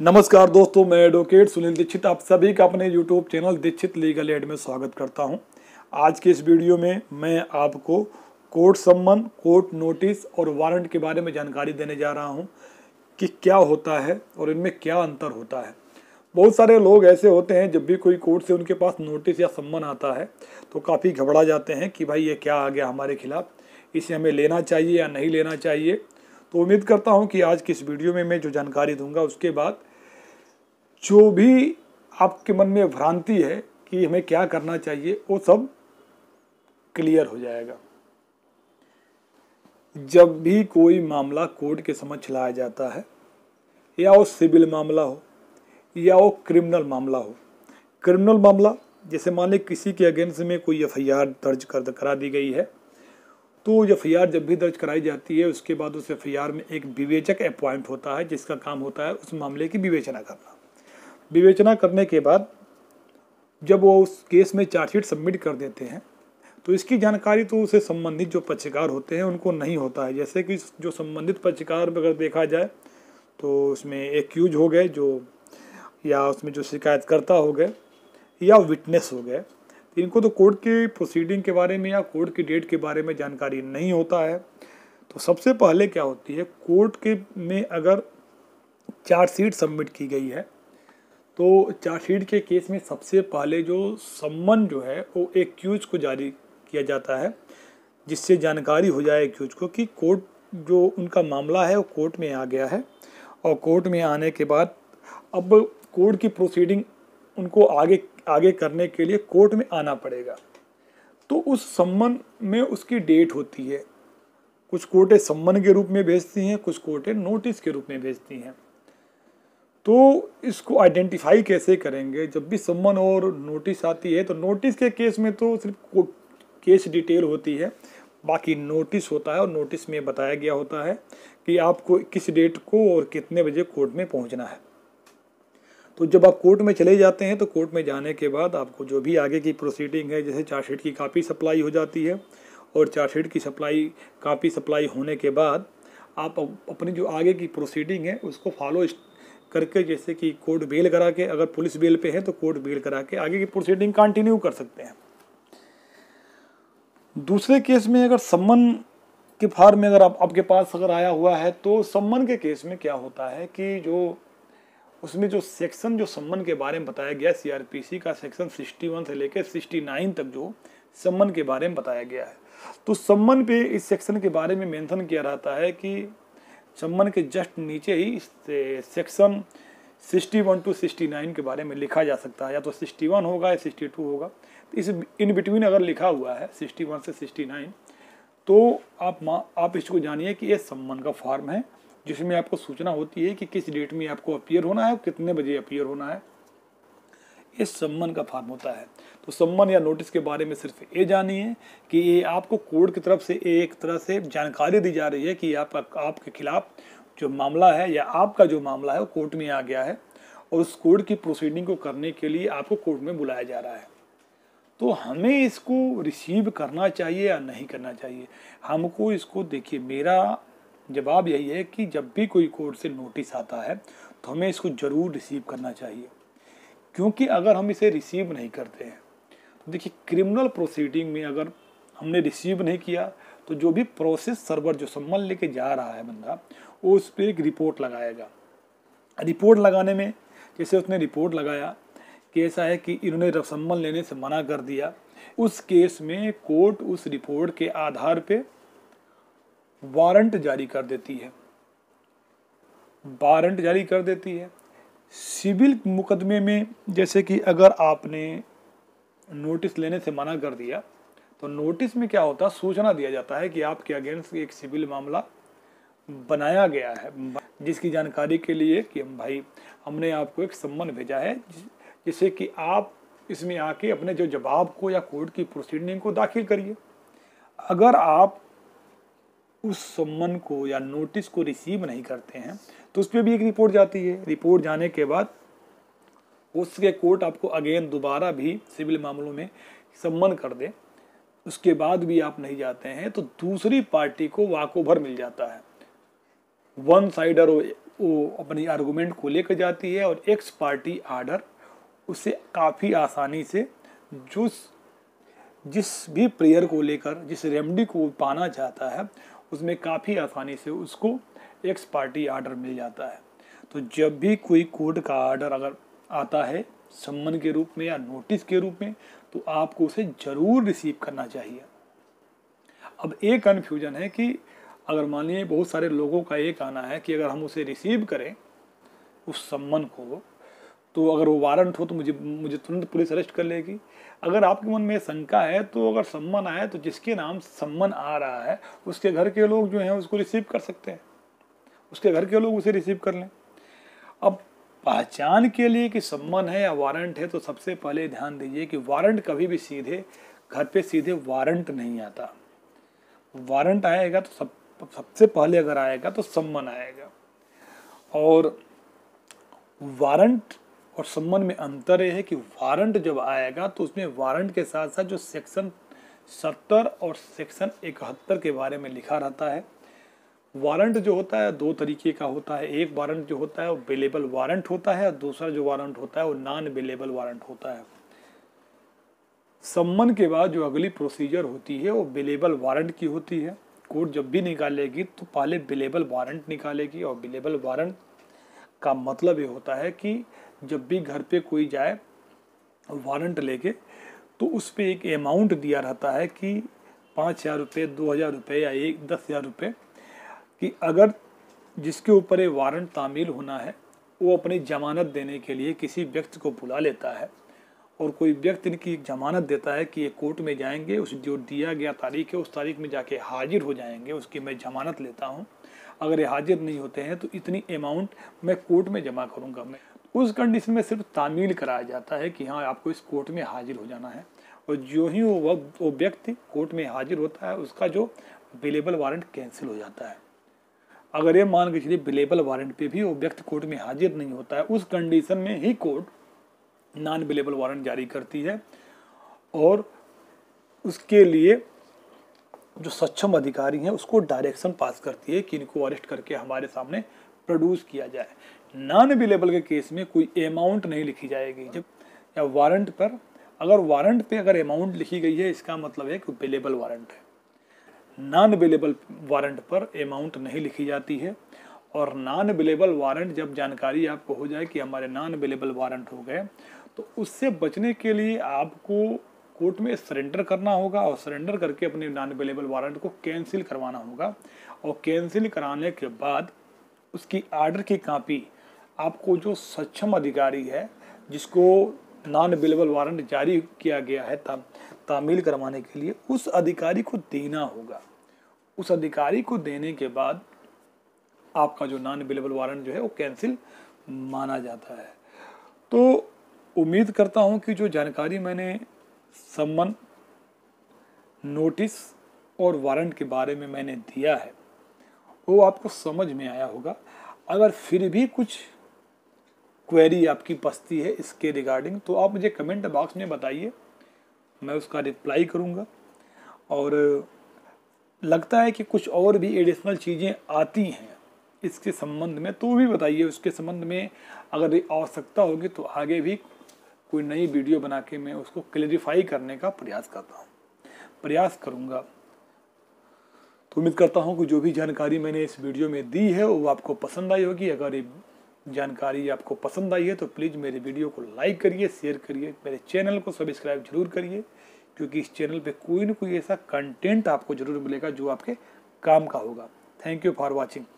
नमस्कार दोस्तों मैं एडवोकेट सुनील दीक्षित आप सभी का अपने YouTube channel Dikshit legal aid में स्वागत करता हूं। आज के इस वीडियो में मैं आपको कोर्ट सम्मन कोर्ट नोटिस और वारंट के बारे में जानकारी देने जा रहा हूं कि क्या होता है और इनमें क्या अंतर होता है बहुत सारे लोग ऐसे होते हैं जब भी कोई कोर्ट से उनके पास नोटिस या सम्मन आता है तो काफ़ी घबरा जाते हैं कि भाई ये क्या आ गया हमारे खिलाफ इसे हमें लेना चाहिए या नहीं लेना चाहिए तो उम्मीद करता हूं कि आज की इस वीडियो में मैं जो जानकारी दूंगा उसके बाद जो भी आपके मन में भ्रांति है कि हमें क्या करना चाहिए वो सब क्लियर हो जाएगा जब भी कोई मामला कोर्ट के समक्ष लाया जाता है या वो सिविल मामला हो या वो क्रिमिनल मामला हो क्रिमिनल मामला जैसे मान लें किसी के अगेंस्ट में कोई एफ दर्ज कर करा दी गई है तो एफ जब भी दर्ज कराई जाती है उसके बाद उस एफ में एक विवेचक अपॉइंट होता है जिसका काम होता है उस मामले की विवेचना करना विवेचना करने के बाद जब वो उस केस में चार्जशीट सबमिट कर देते हैं तो इसकी जानकारी तो उसे संबंधित जो पक्षकार होते हैं उनको नहीं होता है जैसे कि जो संबंधित पक्षकार अगर देखा जाए तो उसमें एक्यूज हो गए जो या उसमें जो शिकायतकर्ता हो गए या विटनेस हो गए तो इनको तो कोर्ट की प्रोसीडिंग के बारे में या कोर्ट की डेट के बारे में जानकारी नहीं होता है तो सबसे पहले क्या होती है कोर्ट के में अगर चार्जशीट सबमिट की गई है तो चार्जशीट के केस में सबसे पहले जो सम्मन जो है वो एक क्यूज को जारी किया जाता है जिससे जानकारी हो जाए एक्यूज को कि कोर्ट जो उनका मामला है वो कोर्ट में आ गया है और कोर्ट में आने के बाद अब कोर्ट की प्रोसीडिंग उनको आगे आगे करने के लिए कोर्ट में आना पड़ेगा तो उस सम्मन में उसकी डेट होती है कुछ कोर्टें सम्मन के रूप में भेजती हैं कुछ कोर्टें नोटिस के रूप में भेजती हैं तो इसको आइडेंटिफाई कैसे करेंगे जब भी सम्मन और नोटिस आती है तो नोटिस के केस में तो सिर्फ केस डिटेल होती है बाकी नोटिस होता है और नोटिस में बताया गया होता है कि आपको किस डेट को और कितने बजे कोर्ट में पहुंचना है तो जब आप कोर्ट में चले जाते हैं तो कोर्ट में जाने के बाद आपको जो भी आगे की प्रोसीडिंग है जैसे चार्जशीट की कापी सप्लाई हो जाती है और चार्जशीट की सप्लाई कापी सप्लाई होने के बाद आप अपनी जो आगे की प्रोसीडिंग है उसको फॉलो करके जैसे कि कोर्ट बेल करा के अगर पुलिस बेल पे है तो कोर्ट बेल करा के आगे की प्रोसीडिंग कंटिन्यू कर सकते हैं दूसरे केस में अगर सम्मन के फार्म में अगर आप आपके पास अगर आया हुआ है तो सम्मन के केस में क्या होता है कि जो उसमें जो सेक्शन जो सम्मन के बारे में बताया गया सीआरपीसी का सेक्शन 61 से लेकर 69 तक जो सम्मन के बारे में बताया गया है तो सम्मन पे इस सेक्शन के बारे में मेंशन किया रहता है कि चम्मन के जस्ट नीचे ही इस सेक्शन 61 टू 69 के बारे में लिखा जा सकता है या तो 61 होगा या 62 होगा तो इस इन बिटवीन अगर लिखा हुआ है 61 से 69 तो आप माँ आप इसको जानिए कि ये सम्मन का फॉर्म है जिसमें आपको सूचना होती है कि किस डेट में आपको अपीयर होना है और कितने बजे अपीयर होना है ये सम्मन का फॉर्म होता है तो सम्मन या नोटिस के बारे में सिर्फ ये जानिए कि ये आपको कोर्ट की तरफ से एक तरह से जानकारी दी जा रही है कि आपका आपके खिलाफ जो मामला है या आपका जो मामला है वो कोर्ट में आ गया है और उस कोर्ट की प्रोसीडिंग को करने के लिए आपको कोर्ट में बुलाया जा रहा है तो हमें इसको रिसीव करना चाहिए या नहीं करना चाहिए हमको इसको देखिए मेरा जवाब यही है कि जब भी कोई कोर्ट से नोटिस आता है तो हमें इसको ज़रूर रिसीव करना चाहिए क्योंकि अगर हम इसे रिसीव नहीं करते हैं तो देखिए क्रिमिनल प्रोसीडिंग में अगर हमने रिसीव नहीं किया तो जो भी प्रोसेस सर्वर जो सम्मान लेके जा रहा है बंदा वो उस पर एक रिपोर्ट लगाएगा रिपोर्ट लगाने में जैसे उसने रिपोर्ट लगाया कि ऐसा है कि इन्होंने सम्मान लेने से मना कर दिया उस केस में कोर्ट उस रिपोर्ट के आधार पे वारंट जारी कर देती है वारंट जारी कर देती है सिविल मुकदमे में जैसे कि अगर आपने नोटिस लेने से मना कर दिया तो नोटिस में क्या होता है सूचना दिया जाता है कि आपके अगेंस्ट एक सिविल मामला बनाया गया है जिसकी जानकारी के लिए कि हम भाई हमने आपको एक सम्मन भेजा है जिससे कि आप इसमें आके अपने जो जवाब को या कोर्ट की प्रोसीडिंग को दाखिल करिए अगर आप उस सम्मन को या नोटिस को रिसीव नहीं करते हैं तो उस पर भी एक रिपोर्ट जाती है रिपोर्ट जाने के बाद उसके कोर्ट आपको अगेन दोबारा भी सिविल मामलों में सम्मन कर दे उसके बाद भी आप नहीं जाते हैं तो दूसरी पार्टी को भर मिल जाता है वन साइडर वो अपनी आर्गूमेंट को लेकर जाती है और एक्स पार्टी आर्डर उसे काफ़ी आसानी से जो जिस भी प्रेयर को लेकर जिस रेमडी को पाना चाहता है उसमें काफ़ी आसानी से उसको एक्स पार्टी आर्डर मिल जाता है तो जब भी कोई कोर्ट का आर्डर अगर आता है सम्मन के रूप में या नोटिस के रूप में तो आपको उसे ज़रूर रिसीव करना चाहिए अब एक कन्फ्यूजन है कि अगर मानिए बहुत सारे लोगों का ये कहना है कि अगर हम उसे रिसीव करें उस सम्मन को तो अगर वो वारंट हो तो मुझे मुझे तुरंत पुलिस अरेस्ट कर लेगी अगर आपके मन में शंका है तो अगर सम्मन आए तो जिसके नाम सम्मन आ रहा है उसके घर के लोग जो हैं उसको रिसीव कर सकते हैं उसके घर के लोग उसे रिसीव कर लें अब पहचान के लिए कि सम्मन है या वारंट है तो सबसे पहले ध्यान दीजिए कि वारंट कभी भी सीधे घर पे सीधे वारंट नहीं आता वारंट आएगा तो सब सबसे पहले अगर आएगा तो सम्मन आएगा और वारंट और सम्मन में अंतर यह है कि वारंट जब आएगा तो उसमें वारंट के साथ साथ जो सेक्शन सत्तर और सेक्शन इकहत्तर के बारे में लिखा रहता है वारंट जो होता है दो तरीके का होता है एक वारंट जो होता है वो बेलेबल वारंट होता है और दूसरा जो वारंट होता है वो नॉन बेलेबल वारंट होता है सम्मन के बाद जो अगली प्रोसीजर होती है वो बेलेबल वारंट की होती है कोर्ट जब भी निकालेगी तो पहले बिलेबल वारंट निकालेगी और बिलेबल वारंट का मतलब ये होता है कि जब भी घर पे कोई जाए वारंट लेके तो उस पर एक अमाउंट दिया रहता है कि पाँच हज़ार रुपये दो हज़ार रुपये या एक दस हज़ार रुपये कि अगर जिसके ऊपर ये वारंट तामील होना है वो अपनी जमानत देने के लिए किसी व्यक्ति को बुला लेता है और कोई व्यक्ति इनकी जमानत देता है कि ये कोर्ट में जाएंगे उस जो दिया गया तारीख है उस तारीख में जाके हाजिर हो जाएंगे उसकी मैं जमानत लेता हूँ अगर ये हाजिर नहीं होते हैं तो इतनी अमाउंट मैं कोर्ट में जमा करूँगा मैं उस कंडीशन में सिर्फ तामील कराया जाता है कि हाँ आपको इस कोर्ट में हाजिर हो जाना है और जो ही वो वक्त वो व्यक्ति कोर्ट में हाजिर होता है उसका जो अवेलेबल वारंट कैंसिल हो जाता है अगर ये मान के चलिए बिलेबल वारंट पे भी वो व्यक्ति कोर्ट में हाजिर नहीं होता है उस कंडीशन में ही कोर्ट नॉन बिलेबल वारंट जारी करती है और उसके लिए जो सक्षम अधिकारी हैं उसको डायरेक्शन पास करती है कि इनको अरेस्ट करके हमारे सामने प्रोड्यूस किया जाए नॉन अवेलेबल के केस में कोई अमाउंट नहीं लिखी जाएगी जब या वारंट पर अगर वारंट पे अगर अमाउंट लिखी गई है इसका मतलब है कि अवेलेबल वारंट है नॉन अवेलेबल वारंट पर अमाउंट नहीं लिखी जाती है और नॉन अवेलेबल वारंट जब जानकारी आपको हो जाए कि हमारे नॉन अवेलेबल वारंट हो गए तो उससे बचने के लिए आपको कोर्ट में सरेंडर करना होगा और सरेंडर करके अपने नॉन अवेलेबल वारंट को कैंसिल करवाना होगा और कैंसिल कराने के बाद उसकी आर्डर की कापी आपको जो सक्षम अधिकारी है जिसको नॉन अवेलेबल वारंट जारी किया गया है तब तामील करवाने के लिए उस अधिकारी को देना होगा उस अधिकारी को देने के बाद आपका जो नॉन अवेलेबल वारंट जो है वो कैंसिल माना जाता है तो उम्मीद करता हूँ कि जो जानकारी मैंने सम्मन नोटिस और वारंट के बारे में मैंने दिया है वो आपको समझ में आया होगा अगर फिर भी कुछ क्वेरी आपकी पस्ती है इसके रिगार्डिंग तो आप मुझे कमेंट बॉक्स में बताइए मैं उसका रिप्लाई करूँगा और लगता है कि कुछ और भी एडिशनल चीज़ें आती हैं इसके संबंध में तो भी बताइए उसके संबंध में अगर आवश्यकता होगी तो आगे भी कोई नई वीडियो बना के मैं उसको क्लेरिफाई करने का प्रयास करता हूँ प्रयास करूँगा तो उम्मीद करता हूँ कि जो भी जानकारी मैंने इस वीडियो में दी है वो आपको पसंद आई होगी अगर ये जानकारी आपको पसंद आई है तो प्लीज़ मेरे वीडियो को लाइक करिए शेयर करिए मेरे चैनल को सब्सक्राइब जरूर करिए क्योंकि इस चैनल पे कोई ना कोई ऐसा कंटेंट आपको जरूर मिलेगा जो आपके काम का होगा थैंक यू फॉर वॉचिंग